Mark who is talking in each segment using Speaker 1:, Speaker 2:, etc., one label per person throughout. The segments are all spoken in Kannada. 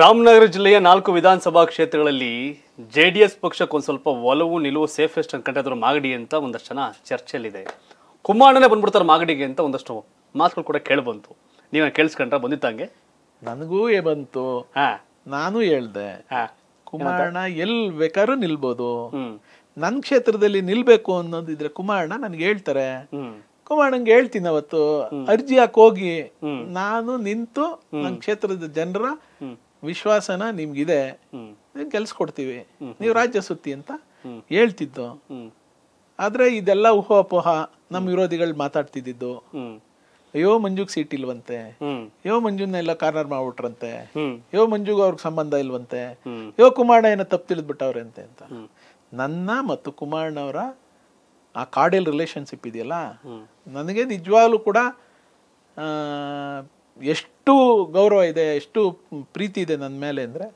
Speaker 1: ರಾಮನಗರ ಜಿಲ್ಲೆಯ ನಾಲ್ಕು ವಿಧಾನಸಭಾ ಕ್ಷೇತ್ರಗಳಲ್ಲಿ ಜೆ ಡಿ ಎಸ್ ಸ್ವಲ್ಪ ಒಲವು ನಿಲುವು ಸೇಫೆಸ್ಟ್ ಅನ್ಕೊಂಡಿದ್ರು ಮಾಗಡಿ ಅಂತ ಒಂದಷ್ಟು ಜನ ಚರ್ಚೆಯಲ್ಲಿದೆ ಕುಮಾರನೇ ಬಂದ್ಬಿಡ್ತಾರೆ ಮಾಗಡಿಗೆ ಅಂತ ಒಂದಷ್ಟು ಮಾತುಗಳು ಕೂಡ ಕೇಳ್ಬಂತು ನೀವು ಕೇಳಿಸ್ಕೊಂಡ್ರೆ ಬಂದಿತ್ತಂಗೆ ನನಗೂ ಬಂತು
Speaker 2: ನಾನು ಹೇಳ್ದೆ ಕುಮಾರಣ್ಣ ಎಲ್ ಬೇಕಾದ್ರೂ ನಿಲ್ಬೋದು ನನ್ನ ಕ್ಷೇತ್ರದಲ್ಲಿ ನಿಲ್ಬೇಕು ಅನ್ನೋದಿದ್ರೆ ಕುಮಾರಣ್ಣ ನನ್ಗೆ ಹೇಳ್ತಾರೆ ಕುಮಾರಣ್ಣಂಗೆ ಹೇಳ್ತೀನಿ ಅವತ್ತು ಅರ್ಜಿ ಹಾಕಿ ಹೋಗಿ ನಾನು ನಿಂತು ನನ್ನ ಕ್ಷೇತ್ರದ ಜನರ ವಿಶ್ವಾಸನ ನಿಮ್ಗಿದೆ ಕೆಲ್ಸ ಕೊಡ್ತೀವಿ ನೀವು ರಾಜ್ಯ ಸುತ್ತಿ ಅಂತ ಹೇಳ್ತಿದ್ದು ಆದ್ರೆ ಇದೆಲ್ಲ ಊಹಾಪೋಹ ನಮ್ಮ ವಿರೋಧಿಗಳು ಮಾತಾಡ್ತಿದ್ದು ಅಯ್ಯೋ ಮಂಜುಗ್ ಸೀಟ್ ಇಲ್ವಂತೆ ಯೋ ಮಂಜುನ ಎಲ್ಲ ಕಾರ್ನರ್ ಮಾಡ್ಬಿಟ್ರಂತೆ ಯೋ ಮಂಜುಗ ಅವ್ರಿಗೆ ಸಂಬಂಧ ಇಲ್ವಂತೆ ಯೋ ಕುಮಾರಣ್ಣ ಏನೋ ತಪ್ಪು ತಿಳಿದ್ಬಿಟ್ಟವ್ರೆ ಅಂತೆ ಅಂತ ನನ್ನ ಮತ್ತು ಕುಮಾರಣ್ಣವರ ಆ ಕಾಡಲ್ ರಿಲೇಶನ್ಶಿಪ್ ಇದೆಯಲ್ಲ ನನಗೆ ನಿಜವಾಗ್ಲೂ ಕೂಡ ಎಷ್ಟು ಎಷ್ಟು ಗೌರವ ಇದೆ ಎಷ್ಟು ಪ್ರೀತಿ ಇದೆ ನನ್ನ ಮೇಲೆ ಅಂದರೆ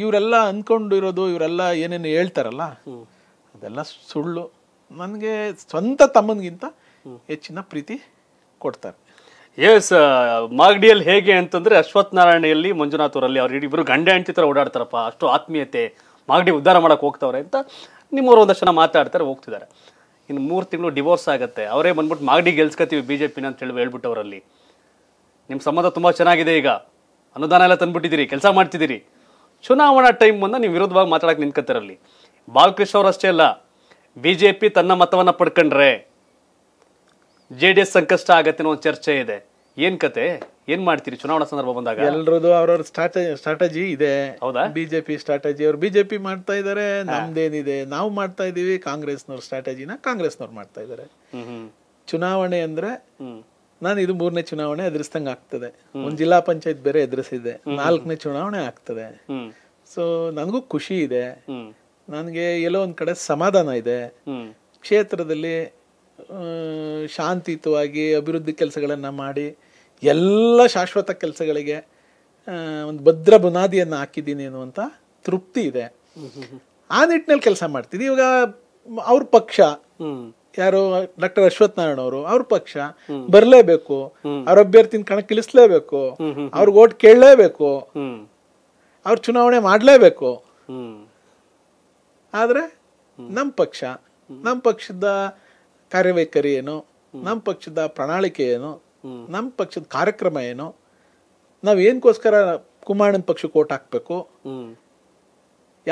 Speaker 2: ಇವರೆಲ್ಲ ಅಂದ್ಕೊಂಡಿರೋದು ಇವರೆಲ್ಲ ಏನೇನು ಹೇಳ್ತಾರಲ್ಲ ಅದೆಲ್ಲ ಸುಳ್ಳು ನನಗೆ ಸ್ವಂತ ತಮ್ಮನಿಗಿಂತ ಹೆಚ್ಚಿನ ಪ್ರೀತಿ
Speaker 1: ಕೊಡ್ತಾರೆ ಎಸ್ ಮಾಗಡಿಯಲ್ಲಿ ಹೇಗೆ ಅಂತಂದರೆ ಅಶ್ವಥ್ ನಾರಾಯಣಿಯಲ್ಲಿ ಮಂಜುನಾಥ್ ಅವರಲ್ಲಿ ಅವ್ರು ಇಬ್ಬರು ಗಂಡ ಹೆಂಡತಿ ಥರ ಓಡಾಡ್ತಾರಪ್ಪ ಅಷ್ಟು ಆತ್ಮೀಯತೆ ಮಾಗಡಿ ಉದ್ಧಾರ ಮಾಡೋಕೆ ಹೋಗ್ತವ್ರೆ ಅಂತ ನಿಮ್ಮವರು ಒಂದಷ್ಟು ಜನ ಮಾತಾಡ್ತಾರೆ ಹೋಗ್ತಿದ್ದಾರೆ ಇನ್ನು ಮೂರು ತಿಂಗಳು ಡಿವೋರ್ಸ್ ಆಗುತ್ತೆ ಅವರೇ ಬಂದ್ಬಿಟ್ಟು ಮಾಗಡಿ ಗೆಲ್ಸ್ಕೊತೀವಿ ಬಿ ಜೆ ಪಿನ ಅಂತ ಹೇಳಿ ಹೇಳ್ಬಿಟ್ಟು ಅವರಲ್ಲಿ ನಿಮ್ಮ ಸಂಬಂಧ ತುಂಬ ಚೆನ್ನಾಗಿದೆ ಈಗ ಅನುದಾನ ಎಲ್ಲ ತಂದ್ಬಿಟ್ಟಿದ್ದೀರಿ ಕೆಲಸ ಮಾಡ್ತಿದ್ದೀರಿ ಚುನಾವಣಾ ಟೈಮ್ ಬಂದ ನೀವು ವಿರೋಧವಾಗಿ ಮಾತಾಡಕ್ಕೆ ನಿಂತ್ಕೊತಾರಲ್ಲಿ ಬಾಲಕೃಷ್ಣ ಅವರು ಅಷ್ಟೇ ಅಲ್ಲ ಬಿ ಜೆ ಪಿ ತನ್ನ ಮತವನ್ನು ಪಡ್ಕೊಂಡ್ರೆ ಜೆ ಡಿ ಎಸ್ ಸಂಕಷ್ಟ ಆಗತ್ತೆ ಒಂದು ಚರ್ಚೆ ಇದೆ ಏನ್ ಕತೆ ಏನ್ ಮಾಡ್ತೀರಿ ಚುನಾವಣಾ ಸಂದರ್ಭ ಬಂದಾಗ
Speaker 2: ಎಲ್ಲರದು ಅವ್ರವ್ರ ಸ್ಟ್ರಾಟಜಿ ಸ್ಟ್ರಾಟಜಿ ಇದೆ ಹೌದಾ ಬಿಜೆಪಿ ಸ್ಟ್ರಾಟಜಿ ಅವ್ರು ಬಿಜೆಪಿ ಮಾಡ್ತಾ ಇದಾರೆ ನಮ್ದೇನಿದೆ ನಾವು ಮಾಡ್ತಾ ಇದೀವಿ ಕಾಂಗ್ರೆಸ್ನವ್ರ ಸ್ಟ್ರಾಟಜಿನ ಕಾಂಗ್ರೆಸ್ನವ್ರು ಮಾಡ್ತಾ ಇದಾರೆ ಚುನಾವಣೆ ಅಂದ್ರೆ ನಾನು ಇದು ಮೂರನೇ ಚುನಾವಣೆ ಎದುರಿಸ್ದಂಗೆ ಆಗ್ತದೆ ಒಂದು ಜಿಲ್ಲಾ ಪಂಚಾಯತ್ ಬೇರೆ ಎದುರಿಸಿದೆ ನಾಲ್ಕನೇ ಚುನಾವಣೆ ಆಗ್ತದೆ ಸೊ ನನಗೂ ಖುಷಿ ಇದೆ ನನಗೆ ಎಲ್ಲೋ ಒಂದು ಕಡೆ ಸಮಾಧಾನ ಇದೆ ಕ್ಷೇತ್ರದಲ್ಲಿ ಶಾಂತಿಯುತವಾಗಿ ಅಭಿವೃದ್ಧಿ ಕೆಲಸಗಳನ್ನು ಮಾಡಿ ಎಲ್ಲ ಶಾಶ್ವತ ಕೆಲಸಗಳಿಗೆ ಒಂದು ಭದ್ರ ಬುನಾದಿಯನ್ನು ಹಾಕಿದ್ದೀನಿ ಅಂತ ತೃಪ್ತಿ ಇದೆ ಆ ನಿಟ್ಟಿನಲ್ಲಿ ಕೆಲಸ ಮಾಡ್ತೀನಿ ಇವಾಗ ಅವ್ರ ಪಕ್ಷ ಯಾರು ಡಾಕ್ಟರ್ ಅಶ್ವಥ್ ನಾರಾಯಣ ಅವರು ಅವ್ರ ಪಕ್ಷ ಬರ್ಲೇಬೇಕು ಅವ್ರ ಅಭ್ಯರ್ಥಿನ ಕಣಕ್ಕಿಳಿಸ್ಲೇಬೇಕು ಅವ್ರಿಗೆ ಓಟ್ ಕೇಳಲೇಬೇಕು ಅವ್ರ ಚುನಾವಣೆ ಮಾಡಲೇಬೇಕು ಆದ್ರೆ ನಮ್ಮ ಪಕ್ಷ ನಮ್ಮ ಪಕ್ಷದ ಕಾರ್ಯವೈಖರಿ ಏನು ನಮ್ಮ ಪಕ್ಷದ ಪ್ರಣಾಳಿಕೆ ಏನು ನಮ್ಮ ಪಕ್ಷದ ಕಾರ್ಯಕ್ರಮ ಏನು ನಾವು ಏನ್ಕೋಸ್ಕರ ಕುಮಾರಣ್ಣನ ಪಕ್ಷಕ್ಕೆ ಓಟ್ ಹಾಕಬೇಕು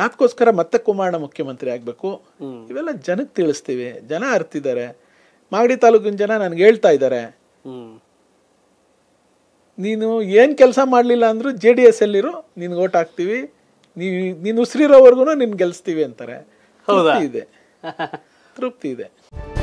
Speaker 2: ಯಾಕೋಸ್ಕರ ಮತ್ತೆ ಕುಮಾರಣ ಮುಖ್ಯಮಂತ್ರಿ ಆಗಬೇಕು ಇವೆಲ್ಲ ಜನಕ್ಕೆ ತಿಳಿಸ್ತೀವಿ ಜನ ಅರ್ತಿದ್ದಾರೆ ಮಾಗಡಿ ತಾಲೂಕಿನ ಜನ ನನ್ಗೆ ಹೇಳ್ತಾ ಇದ್ದಾರೆ ನೀನು ಏನು ಕೆಲಸ ಮಾಡಲಿಲ್ಲ ಅಂದ್ರು ಜೆ ಡಿ ಎಸ್ ಅಲ್ಲಿರು ನಿನ್ಗೆ ಓಟ್ ಹಾಕ್ತೀವಿ ನೀ ನೀನು ಉಸಿರಿರೋವರೆಗೂ ನಿನ್ ಗೆಲ್ಸ್ತೀವಿ ಅಂತಾರೆ ಹೌದಾ ಇದೆ ತೃಪ್ತಿ ಇದೆ